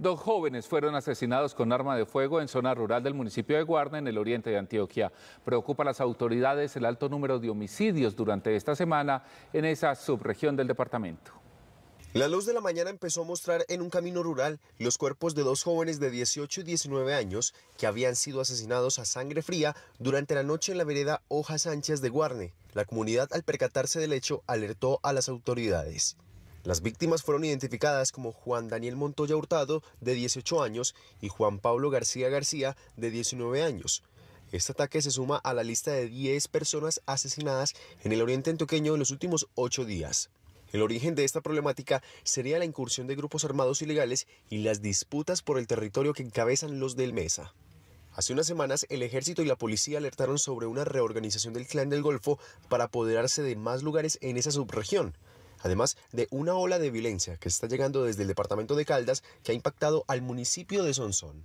Dos jóvenes fueron asesinados con arma de fuego en zona rural del municipio de Guarne en el oriente de Antioquia. Preocupa a las autoridades el alto número de homicidios durante esta semana en esa subregión del departamento. La luz de la mañana empezó a mostrar en un camino rural los cuerpos de dos jóvenes de 18 y 19 años que habían sido asesinados a sangre fría durante la noche en la vereda Hojas Anchas de Guarne. La comunidad al percatarse del hecho alertó a las autoridades. Las víctimas fueron identificadas como Juan Daniel Montoya Hurtado, de 18 años, y Juan Pablo García García, de 19 años. Este ataque se suma a la lista de 10 personas asesinadas en el oriente antioqueño en los últimos 8 días. El origen de esta problemática sería la incursión de grupos armados ilegales y las disputas por el territorio que encabezan los del Mesa. Hace unas semanas, el ejército y la policía alertaron sobre una reorganización del clan del Golfo para apoderarse de más lugares en esa subregión además de una ola de violencia que está llegando desde el departamento de Caldas que ha impactado al municipio de Sonsón.